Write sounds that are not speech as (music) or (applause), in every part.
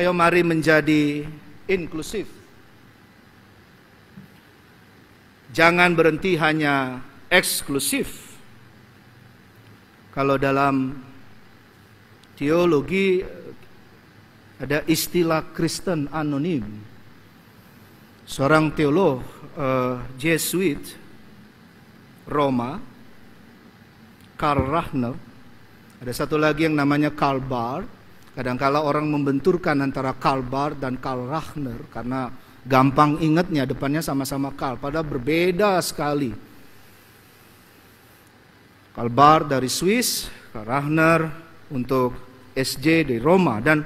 Ayo mari menjadi inklusif. Jangan berhenti hanya eksklusif. Kalau dalam teologi ada istilah Kristen anonim. Seorang teolog uh, Jesuit Roma, Karl Rahner, ada satu lagi yang namanya Karl Barth, Kadangkala orang membenturkan antara Karl Kalbar dan Karl Rahner karena gampang ingatnya depannya sama-sama Karl, padahal berbeda sekali. Karl Kalbar dari Swiss, Karl Rahner untuk SJ di Roma dan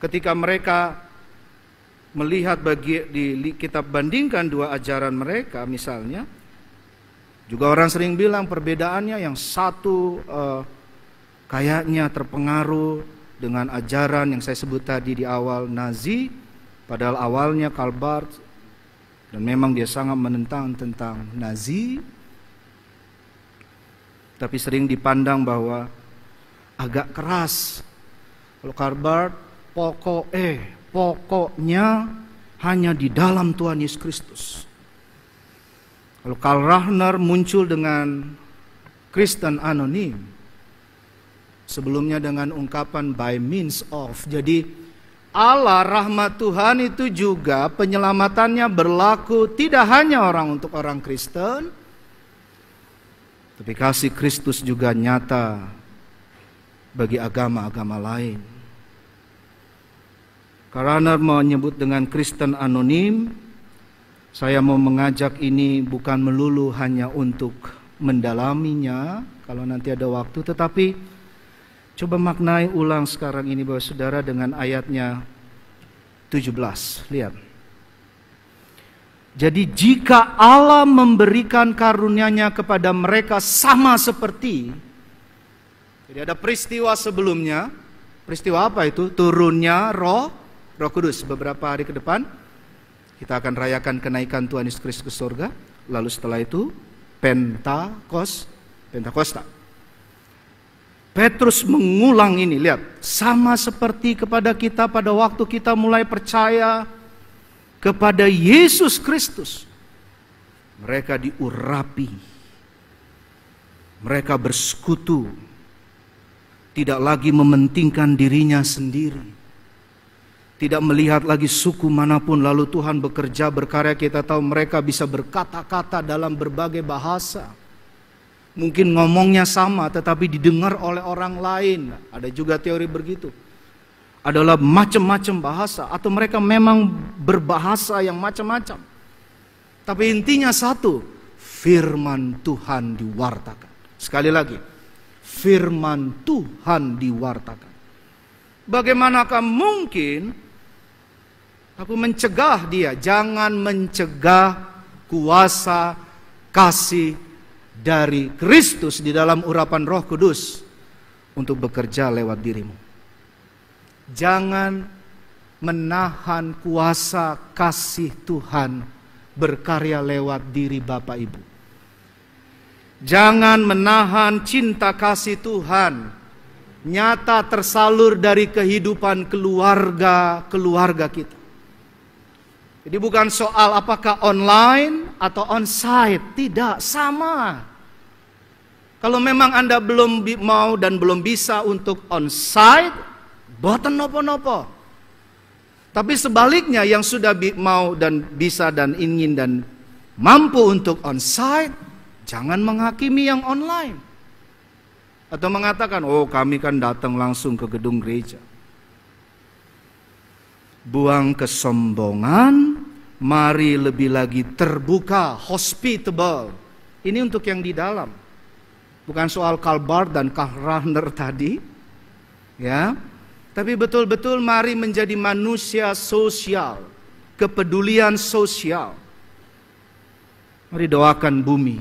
ketika mereka melihat bagi di kita bandingkan dua ajaran mereka misalnya juga orang sering bilang perbedaannya yang satu eh, kayaknya terpengaruh dengan ajaran yang saya sebut tadi di awal Nazi, padahal awalnya Karl dan memang dia sangat menentang tentang Nazi, tapi sering dipandang bahwa agak keras. Kalau Karl pokok eh pokoknya hanya di dalam Tuhan Yesus Kristus. Kalau Karl Rahner muncul dengan Kristen anonim, sebelumnya dengan ungkapan by means of. Jadi Allah rahmat Tuhan itu juga penyelamatannya berlaku tidak hanya orang untuk orang Kristen, tapi kasih Kristus juga nyata bagi agama-agama lain. Karena menyebut dengan Kristen anonim, saya mau mengajak ini bukan melulu hanya untuk mendalaminya, kalau nanti ada waktu, tetapi Coba maknai ulang sekarang ini bahwa saudara dengan ayatnya 17. Lihat. Jadi jika Allah memberikan karunia-Nya kepada mereka sama seperti jadi ada peristiwa sebelumnya, peristiwa apa itu? Turunnya Roh Roh Kudus beberapa hari ke depan kita akan rayakan kenaikan Tuhan Yesus Kristus ke surga, lalu setelah itu Pentakos Pentakosta. Petrus mengulang ini, lihat. Sama seperti kepada kita pada waktu kita mulai percaya kepada Yesus Kristus. Mereka diurapi. Mereka bersekutu. Tidak lagi mementingkan dirinya sendiri. Tidak melihat lagi suku manapun lalu Tuhan bekerja berkarya kita tahu mereka bisa berkata-kata dalam berbagai bahasa mungkin ngomongnya sama tetapi didengar oleh orang lain. Ada juga teori begitu. Adalah macam-macam bahasa atau mereka memang berbahasa yang macam-macam. Tapi intinya satu, firman Tuhan diwartakan. Sekali lagi, firman Tuhan diwartakan. Bagaimanakah mungkin aku mencegah dia? Jangan mencegah kuasa kasih dari Kristus di dalam urapan Roh Kudus untuk bekerja lewat dirimu. Jangan menahan kuasa kasih Tuhan berkarya lewat diri Bapak Ibu. Jangan menahan cinta kasih Tuhan nyata tersalur dari kehidupan keluarga-keluarga kita. Jadi bukan soal apakah online atau on-site tidak sama. Kalau memang Anda belum mau dan belum bisa untuk onsite, boten nopo-nopo. Tapi sebaliknya yang sudah mau dan bisa dan ingin dan mampu untuk on-site, jangan menghakimi yang online. Atau mengatakan, oh kami kan datang langsung ke gedung gereja. Buang kesombongan, Mari lebih lagi terbuka, hospitable. Ini untuk yang di dalam. Bukan soal Kalbar dan Kahrahner (laughs) tadi. Ya. Tapi betul-betul mari menjadi manusia sosial, kepedulian sosial. Mari doakan bumi